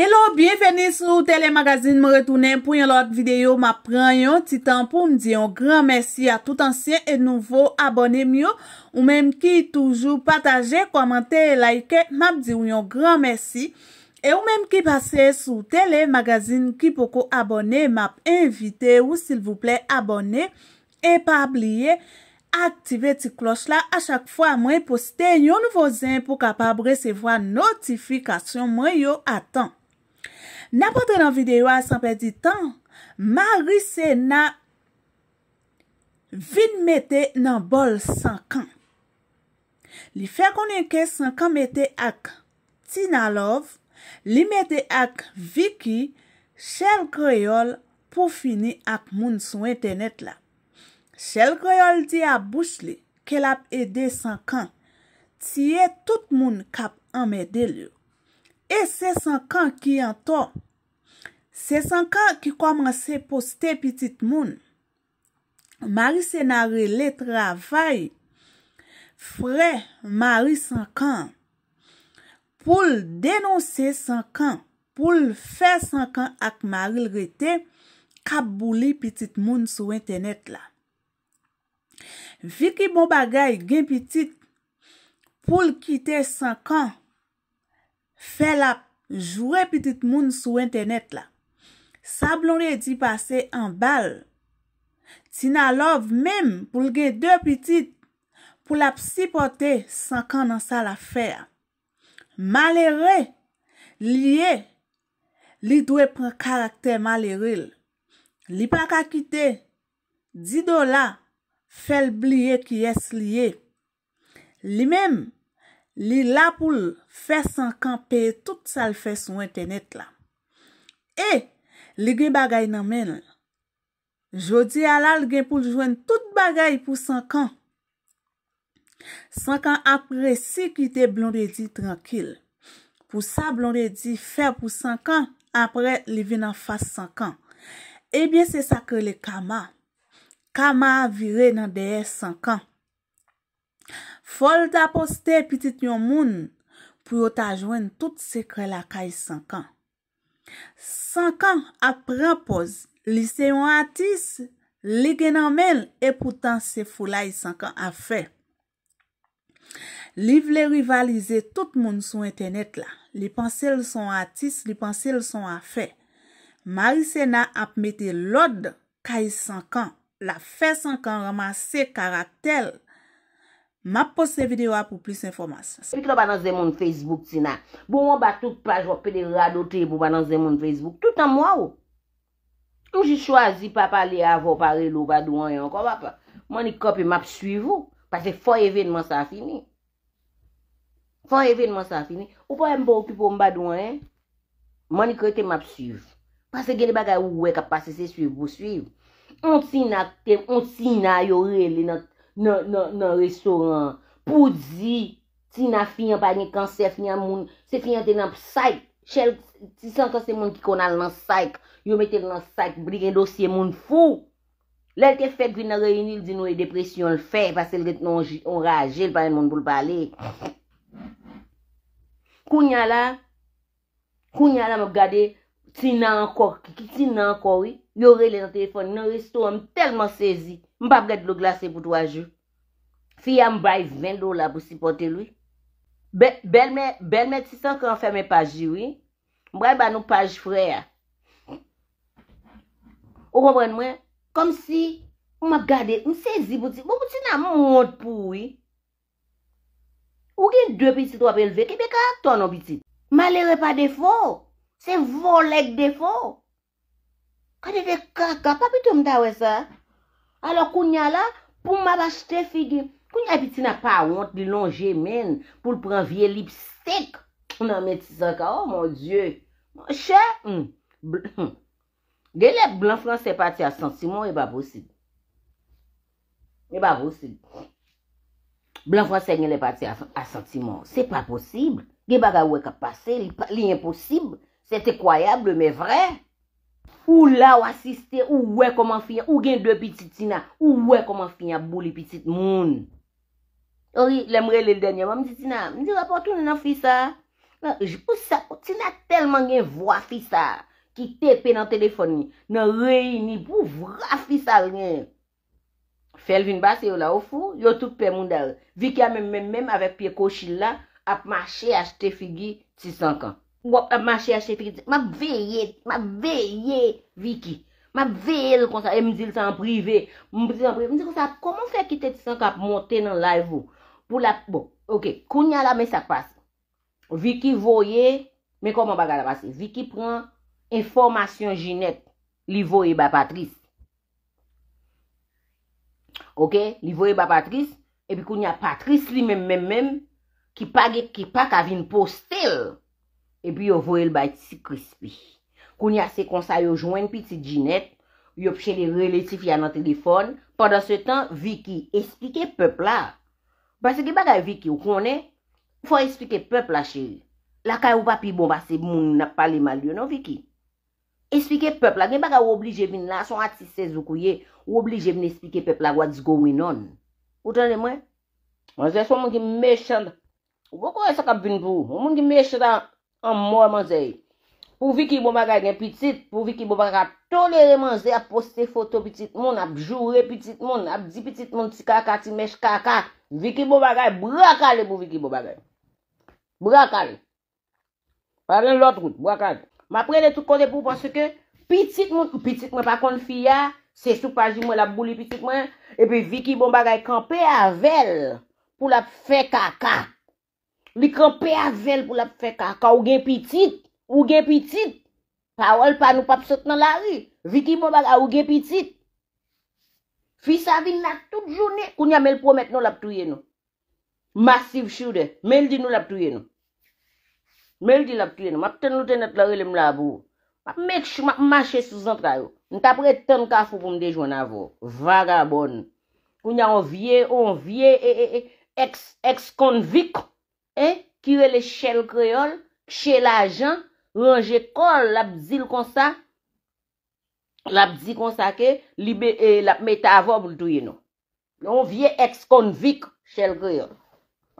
Hello, bienveni sou telemagazin mwen retounen pou yon lot videyo. Ma pren yon ti tan pou mdi yon gran mersi a tout ansyen et nouvo abonem yo. Ou menm ki toujou pataje, komante, like, map di yon gran mersi. E ou menm ki pase sou telemagazin ki poko abonem, map invite ou sil vouple abonem. E pa bliye aktive ti klos la a chak fwa mwen poste yon nouvo zin pou kapab resevo a notifikasyon mwen yo atan. N apote nan videyo a sanpe di tan, ma gri se na vin mette nan bol sankan. Li fe konen ke sankan mette ak ti nan lov, li mette ak viki, chel kroyol pou fini ak moun sou etenet la. Chel kroyol ti ap bouch li, ke lap ede sankan, ti e tout moun kap amede li yo. E se sankan ki an to? Se sankan ki komanse poste pitit moun. Mari senare le travay. Fre mari sankan. Poul denonse sankan. Poul fe sankan ak mari lrete. Kabouli pitit moun sou internet la. Viki bon bagay gen pitit. Poul kite sankan. Fè lap jwè pitit moun sou internet la. Sablonye di pase an bal. Ti na lov mem pou lge dè pitit pou lap sipote sankan nan sa la fè a. Malere, liye, li dwe pre karakter maleril. Li pra ka kite, di do la, fèl bliye ki es liye. Li mem. Li la pou fè san kan pey tout sa l fè sou internet la. E, li gen bagay nan men. Jodi alal gen pou jwen tout bagay pou san kan. San kan apre si ki te blondedi trankele. Pou sa blondedi fè pou san kan apre li ven nan fè san kan. Ebyen se sa ke li kama. Kama vire nan deyè san kan. Fol ta poste, pitit yon moun, pou yo ta jwen tout sekre la ka yi sankan. Sankan ap repoz, e li seyon atis, li genan men, epoutan se fou la yi sankan ap fe. Liv le rivalize tout moun sou internet la, li panse l son atis, li panse l son ap fe. Mari Sena ap mete lod ka yi sankan, la fe sankan ramase karatel. Map post se videwa pou plis informasyon. Pik lo banan ze moun Facebook si na. Bo mwen bak tout paj wap pede rado te bo banan ze moun Facebook, tout an mwa wou. Mwen jy chwazi pa pali avon pa relo badouan yon kon wapa. Mwen yi kopi map suiv wou. Pase fon evenman sa fini. Fon evenman sa fini. Ou po yon mbo kipo mbadouan yon. Eh? Mwen yi kote map suiv. Pase geni bagay wou we ka pase se suiv wou suiv. On si na tem, on si na yore li not nan, nan, nan restoran, pou di, ti na fiyan pa yon kanser fiyan moun, se fiyan tenan pou saik, chel, ti san kase moun ki konan nan saik, yo meten nan saik, brig en dosye moun fou, lel ke fek vi nan reynil, di nou e depresyon l fey, pasel retenon on raje, l pa yon moun pou l pale, kou nyan la, kou nyan la mou gade, ti nan anko, ki ti nan anko, yo rele nan telefon, nan restoran, telman sezi, Mpa bret lo glase pout wajou. Fiya mbra yi 20 do la pou sipote lwi. Bel me, bel me ti san kwa an fèmè pajou yi. Mbra yi ban nou pajou frè ya. Ou kompren mwen? Kom si, mma gade, msezi pout yi. Mbo pout yi nan mwot pou yi. Ou gen dwe pitit wap elve, kebe ka ton wap pitit. Ma lere pa defo. Se volek defo. Kade de kaka, papi tou mta we sa? Alo kou nya la pou mabaste figi. Kou nya biti na pa want li lonje men pou l pran vie lipstik. Ou nan meti zaka. Oh mon dieu. Mwen che. Gye le blan franse pati a sentimon e ba posib. E ba posib. Blan franse gen le pati a sentimon. Se pa posib. Gye baga we ka pase li imposib. Se te kwayab le me vrej. Ou la ou asiste, ou wek oman fiyan, ou gen dwe pitit Tina, ou wek oman fiyan bou li pitit moun. Ori lemre lèl denye, mwen mi ti Tina, mi di raportoun nan fisa? Je pou sa, Tina telman gen vwa fisa, ki tepe nan telefoni, nan reyini pou vwa fisa rgen. Felvin basi yo la ou fou, yo tout pe moun dare. Vika men men men avèk piye koshila ap mache achte figi ti sankan. Ou ap ap mache a chepi ki di, ma veye, ma veye Vicky, ma veye e l kon sa, e m zil sa en prive, m zil sa en prive, m zil sa, koman fe kitet san ka ap monte nan la evo, pou la, bon, ok, koun ya la me sakpas, Vicky voye, me koman baga la pas, Vicky pren, informasyon jinet, li voye ba Patrice, ok, li voye ba Patrice, e bi koun ya Patrice li men men men, ki pa ge, ki pa kavin postel, E pi yo vo el bayt si krispi. Koun ya se konsay yo jwen pi ti djinet. Yo pche li relatif ya nan telefon. Pendan se tan, Vicky, esplike pepla. Basi gen bagay Vicky, ou konen, fwa esplike pepla che. La kay ou papi bon basi moun napalimalyon, non Vicky? Esplike pepla. Gen bagay ou oblije vin la, son ati se zou kouye, ou oblije vin esplike pepla what's going on. Ou tande mwen? Mwen se son moun ki mechande. Ou moun ki mechande? Am mwa man zey, pou viki bon bagay gen pitit, pou viki bon bagay ap tolere man zey ap poste foto pitit moun, ap joure pitit moun, ap di pitit moun ti kaka, ti mech kaka, viki bon bagay brakale pou viki bon bagay. Brakale. Parlen lout route, brakale. Ma prene tout kode pou panse ke pitit moun pou pitit moun pa kon fiya, se sou paji moun la bouli pitit moun, epi viki bon bagay kampe a vel pou la fe kaka. Li krampè a vel pou lap fè kaka. Ou gen pitit. Ou gen pitit. A ou el pa nou pap sot nan la ri. Viti mou baga ou gen pitit. Fisa vin la tout jounè. Koun ya mel pwomet nou lap touye nou. Massif chou de. Mel di nou lap touye nou. Mel di lap touye nou. Map ten nou ten at la ri lem la bou. Pa mek chou ma mâche sou zantra yo. Nta pre ten kafou pou mde joun avou. Vagabon. Koun ya on vie, on vie. Eks konvik. E, e, E, kirele chèl kreol, chèl ajan, ranje kol, lap zil konsa. Lap zil konsa ke, libe, e, lap me ta avob li touye nou. Non, vie eks konvik chèl kreol.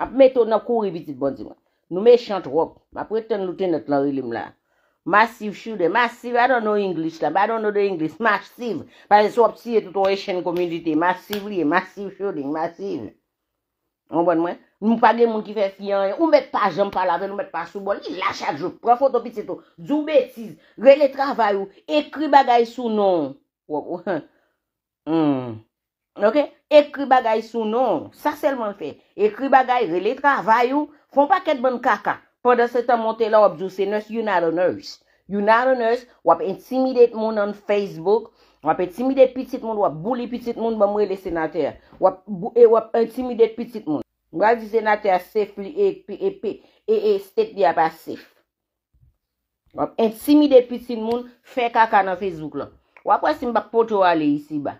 Map meto nan kou rebitit bonzi mwen. Nou me chan trop. Map reten louten net lanri lim la. Masiv choude, masiv, a don nou inglis la, ba don nou de inglis, masiv. Pa se swop siye touton e chen komyudite, masiv liye, masiv chouding, masiv. Bon mwen mwen mwen. Nou pa gen moun ki fè fiyan, ou mèt pa jom pa lave, ou mèt pa sou bon, li la chak jou, pran fotopit se tou. Jou bètiz, rele travay ou, ekri bagay sou non. Ou, ou, hmm, hmm, ok? Ekri bagay sou non, sa selman fè. Ekri bagay, rele travay ou, fon pa ket bon kaka. Fon da setan montè la, wap djou seners, you not a nurse. You not a nurse, wap intimidate moun an Facebook, wap intimidate pitit moun, wap bully pitit moun, eh, wap intimidate pitit moun, wap bully pitit moun, Mwak di se nati a sef li e e, e e pe, e e stek di ap a sef. En simi de pisin moun fe kaka nan fe zvuk lon. Wapwa sim bak poto wale yisi ba.